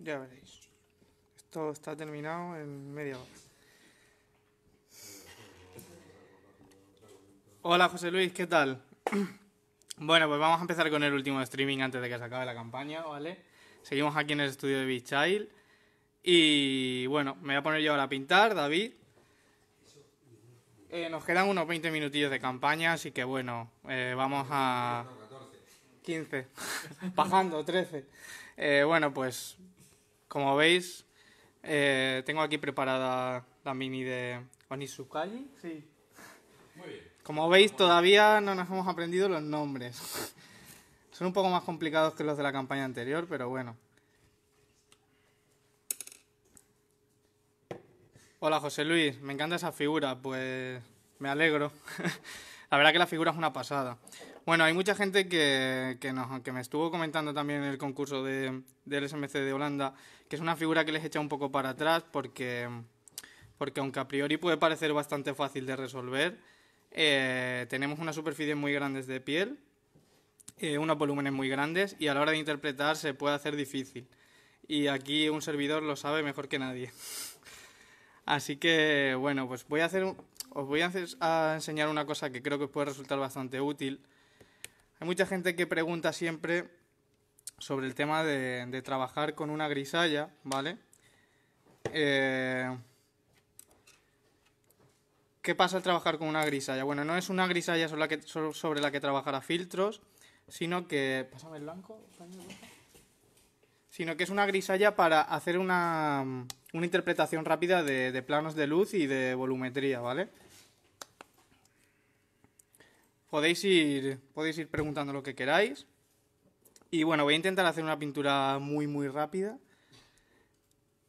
Ya veréis. Esto está terminado en media hora. Hola José Luis, ¿qué tal? Bueno, pues vamos a empezar con el último streaming antes de que se acabe la campaña, ¿vale? Seguimos aquí en el estudio de Big Child. Y bueno, me voy a poner yo ahora a pintar, David. Eh, nos quedan unos 20 minutillos de campaña, así que bueno, eh, vamos a... 15, bajando, 13. bueno, pues como veis, eh, tengo aquí preparada la mini de Onisukai. Sí. Muy bien. Como veis, todavía no nos hemos aprendido los nombres. Son un poco más complicados que los de la campaña anterior, pero bueno. Hola José Luis, me encanta esa figura, pues me alegro. la verdad que la figura es una pasada. Bueno, hay mucha gente que, que, me estuvo comentando también en el concurso del SMC de Holanda, que es una figura que les echa un poco para atrás porque, porque aunque a priori puede parecer bastante fácil de resolver, eh, tenemos unas superficies muy grandes de piel, eh, unos volúmenes muy grandes y a la hora de interpretar se puede hacer difícil. Y aquí un servidor lo sabe mejor que nadie. Así que, bueno, pues voy a hacer un os voy a, enseñar una cosa que creo que os puede resultar bastante útil. Hay mucha gente que pregunta siempre sobre el tema de, trabajar con una grisalla, ¿vale? Eh, ¿Qué pasa al trabajar con una grisalla? Bueno, no es una grisalla sobre la que, sobre la filtros, sino que... Pásame el blanco. Sino que es una grisalla para hacer una, una interpretación rápida de, planos de luz y de volumetría, ¿vale? podéis ir, podéis ir preguntando lo que queráis. Y bueno, voy a intentar hacer una pintura muy, muy rápida.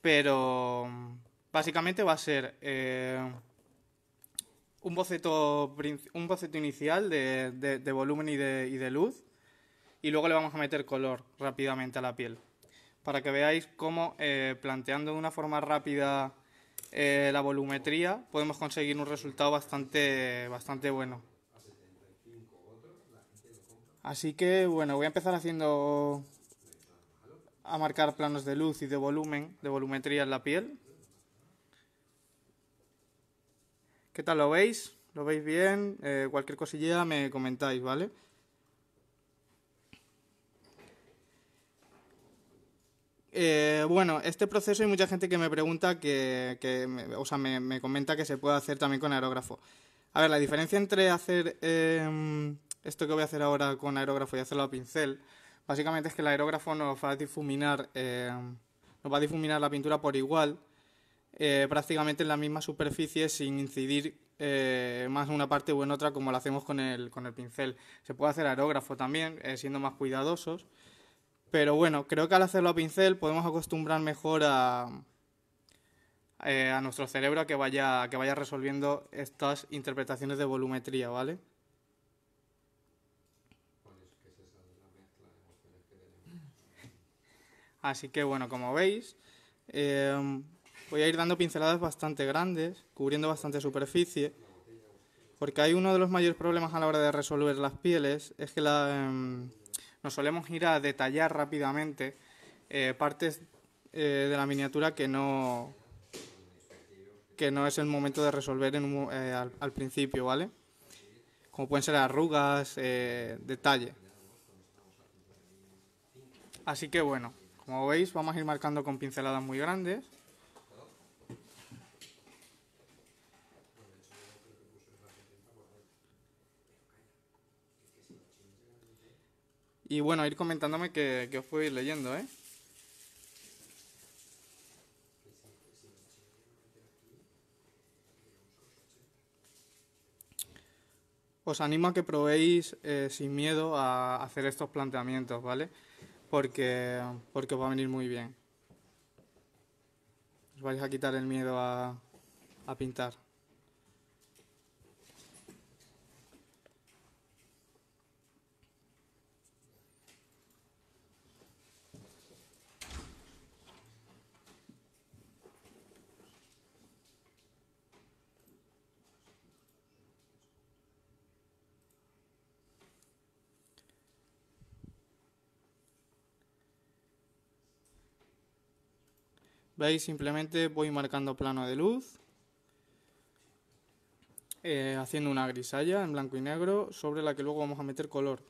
Pero básicamente va a ser eh, un, boceto, un boceto inicial de, volumen y de, luz. Y luego le vamos a meter color rápidamente a la piel. Para que veáis cómo eh, planteando de una forma rápida eh, la volumetría podemos conseguir un resultado bastante, bastante bueno. Así que bueno, voy a empezar haciendo a marcar planos de luz y de volumen, de volumetría en la piel. ¿Qué tal lo veis? ¿Lo veis bien? Eh, cualquier cosilla me comentáis, ¿vale? Eh, bueno, este proceso hay mucha gente que me pregunta que, o sea, me, comenta que se puede hacer también con aerógrafo. A ver, la diferencia entre hacer em, esto que voy a hacer ahora con aerógrafo y hacerlo a pincel, básicamente es que el aerógrafo nos va a difuminar, eh, va a difuminar la pintura por igual, eh, prácticamente en la misma superficie sin incidir eh, más en una parte o en otra como lo hacemos con el, con el pincel. Se puede hacer aerógrafo también, siendo más cuidadosos, pero bueno, creo que al hacerlo a pincel podemos acostumbrar mejor a, nuestro cerebro que vaya, que vaya resolviendo estas interpretaciones de volumetría, ¿vale? Así que bueno, como veis, em, voy a ir dando pinceladas bastante grandes, cubriendo bastante superficie, porque hay uno de los mayores problemas a la hora de resolver las pieles, es que em, nos solemos ir a detallar rápidamente eh, partes eh, de la miniatura que no, que no es el momento de resolver eh, al, al, principio, ¿vale? Como pueden ser arrugas, detalle. Así que bueno. Como veis vamos a ir marcando con pinceladas muy grandes. Y bueno, ir comentándome que, os puedo ir leyendo, ¿eh? Os animo a que probéis eh, sin miedo a hacer estos planteamientos, ¿vale? porque, porque os va a venir muy bien. Os vais a quitar el miedo a, a pintar. veis simplemente voy marcando plano de luz eh, haciendo una grisalla en blanco y negro sobre la que luego vamos a meter color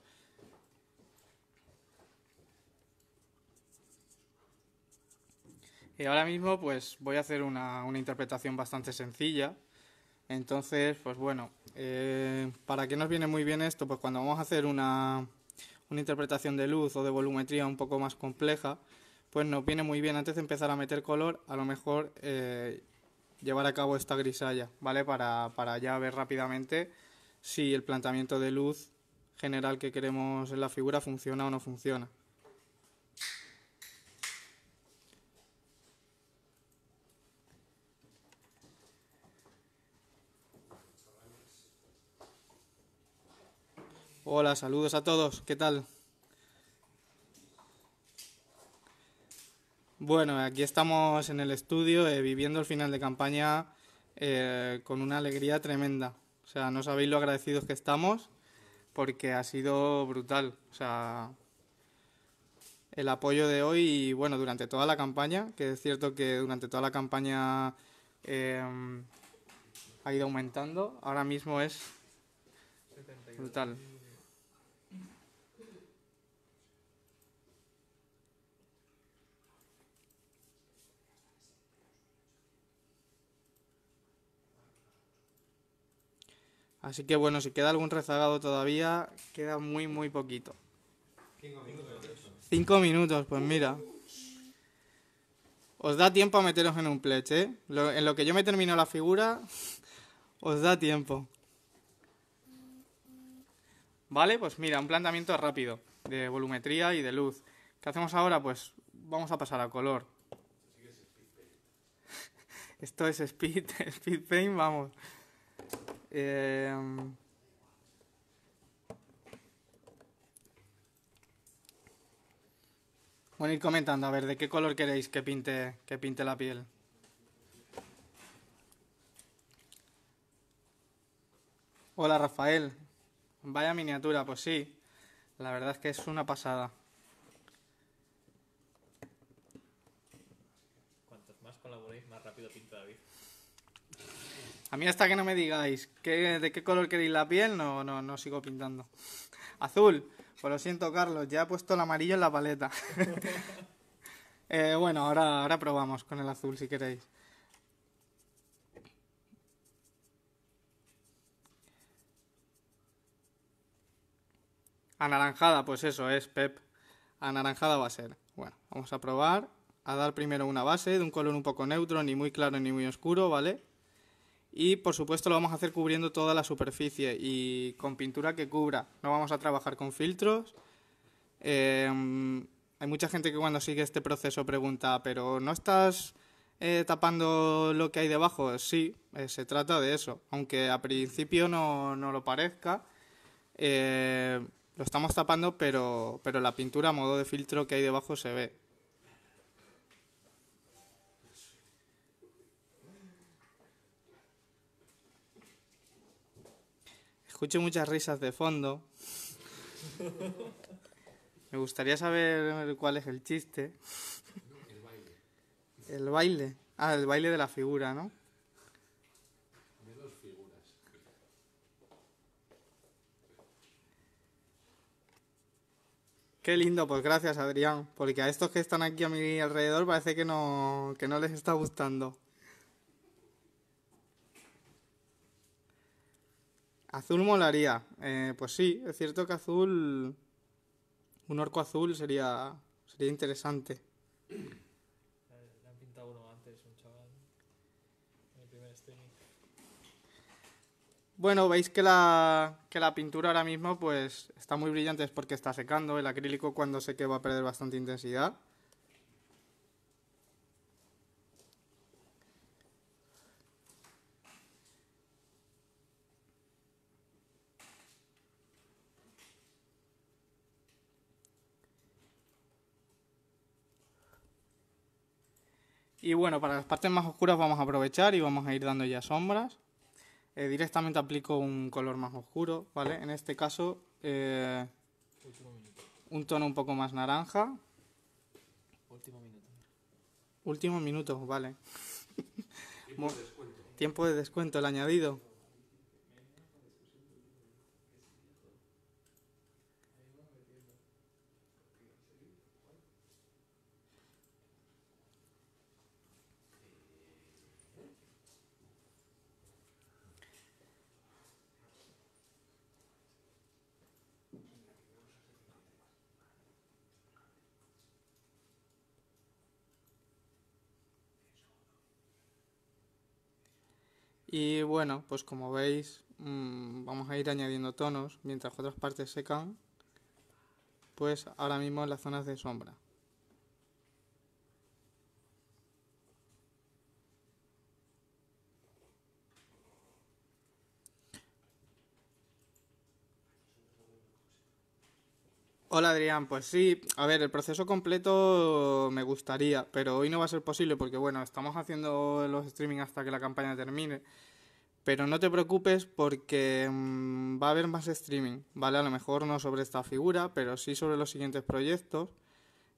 y ahora mismo pues voy a hacer una, interpretación bastante sencilla entonces pues bueno eh, para qué nos viene muy bien esto pues cuando vamos a hacer una una interpretación de luz o de volumetría un poco más compleja pues nos viene muy bien antes de empezar a meter color, a lo mejor eh, llevar a cabo esta grisalla, ¿vale? Para, para ya ver rápidamente si el planteamiento de luz general que queremos en la figura funciona o no funciona. Hola, saludos a todos, ¿qué tal? Bueno, aquí estamos en el estudio eh, viviendo el final de campaña eh, con una alegría tremenda. O sea, no sabéis lo agradecidos que estamos porque ha sido brutal. O sea, el apoyo de hoy y bueno, durante toda la campaña, que es cierto que durante toda la campaña em, ha ido aumentando, ahora mismo es brutal. Así que bueno, si queda algún rezagado todavía, queda muy, muy poquito. Cinco minutos. minutos, pues mira. Os da tiempo a meteros en un pleche, ¿eh? en lo que yo me termino la figura, os da tiempo. Vale, pues mira, un planteamiento rápido de volumetría y de luz. ¿Qué hacemos ahora? Pues vamos a pasar a color. Esto es speed, speed paint, vamos. Eh, em, a ir comentando, a ver, ¿de qué color queréis que pinte, que pinte la piel? Hola Rafael, vaya miniatura, pues sí, la verdad es que es una pasada. A mí hasta que no me digáis ¿qué, de qué color queréis la piel, no, no, no sigo pintando. Azul, pues lo siento Carlos, ya he puesto el amarillo en la paleta. Eh, bueno, ahora, ahora probamos con el azul si queréis. Anaranjada, pues eso es, Pep. Anaranjada va a ser. Bueno, vamos a probar. A dar primero una base de un color un poco neutro, ni muy claro ni muy oscuro, ¿vale? Y por supuesto lo vamos a hacer cubriendo toda la superficie y con pintura que cubra. No vamos a trabajar con filtros. Em, hay mucha gente que cuando sigue este proceso pregunta, pero ¿no estás eh, tapando lo que hay debajo? Sí, eh, se trata de eso. Aunque a principio no, no lo parezca, eh, lo estamos tapando, pero, pero la pintura a modo de filtro que hay debajo se ve. Escucho muchas risas de fondo. Me gustaría saber cuál es el chiste. el baile. El baile. Ah, el baile de la figura, ¿no? De dos figuras. Qué lindo, pues gracias Adrián, porque a estos que están aquí a mi alrededor parece que no, que no les está gustando. Azul molaría. Eh, pues sí, es cierto que azul. Un orco azul sería. interesante. Bueno, veis que la, pintura ahora mismo pues está muy brillante, es porque está secando. El acrílico cuando seque va a perder bastante intensidad. Y bueno, para las partes más oscuras vamos a aprovechar y vamos a ir dando ya sombras. Eh, directamente aplico un color más oscuro, ¿vale? En este caso, eh, un tono un poco más naranja. Último minuto. Último minuto, vale. Tiempo de descuento. Tiempo de descuento, el añadido. Y bueno, pues como veis, mm, vamos a ir añadiendo tonos mientras otras partes secan, pues ahora mismo en las zonas de sombra. Hola Adrián, pues sí, a ver, el proceso completo me gustaría, pero hoy no va a ser posible porque bueno, estamos haciendo los streaming hasta que la campaña termine. Pero no te preocupes porque mm, va a haber más streaming, ¿vale? A lo mejor no sobre esta figura, pero sí sobre los siguientes proyectos.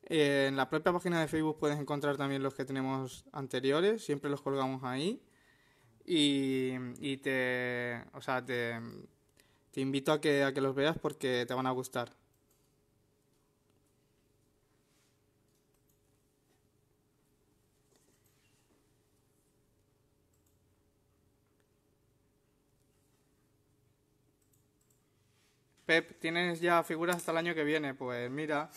Eh, en la propia página de Facebook puedes encontrar también los que tenemos anteriores, siempre los colgamos ahí. Y, te, o sea, te, invito a que los veas porque te van a gustar. Pep, tienes ya figuras hasta el año que viene. Pues mira,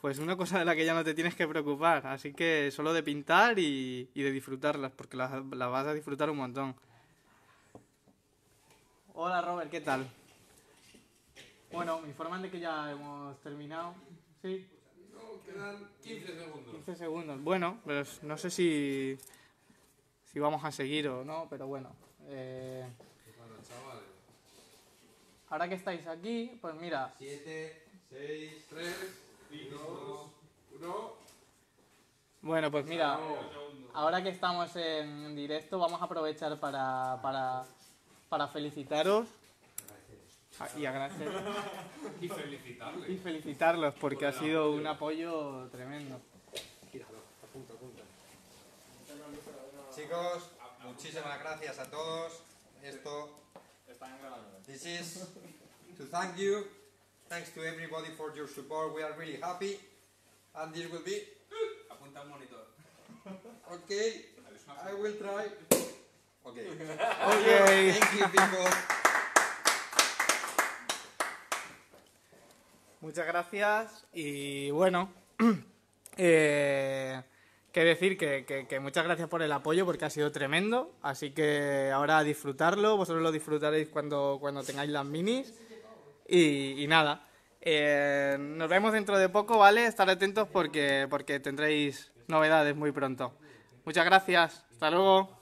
pues una cosa de la que ya no te tienes que preocupar. Así que solo de pintar y, de disfrutarlas, porque las, vas a disfrutar un montón. Hola Robert, ¿qué tal? Bueno, me informan de que ya hemos terminado. Sí. No, quedan 15 segundos. 15 segundos. Bueno, pero pues no sé si, si vamos a seguir o no, pero bueno. Eh, Ahora que estáis aquí, pues mira. 7, 6, 3, 2, 1. Bueno, pues mira, ahora que estamos en directo, vamos a aprovechar para, para, para felicitaros. Y agradecer. Y felicitarlos. Y felicitarlos, porque ha sido un apoyo tremendo. Chicos, muchísimas gracias a todos. Esto This is to thank you. Thanks to everybody for your support. We are really happy. And this will be. Apunta monitor. Okay, I will try. Okay. Okay. Thank you, people. Muchas gracias y bueno. eh, que decir que, muchas gracias por el apoyo porque ha sido tremendo. Así que ahora disfrutarlo. Vosotros lo disfrutaréis cuando, cuando tengáis las minis. Y, nada. Eh, nos vemos dentro de poco, ¿vale? Estar atentos porque, porque tendréis novedades muy pronto. Muchas gracias. Hasta luego.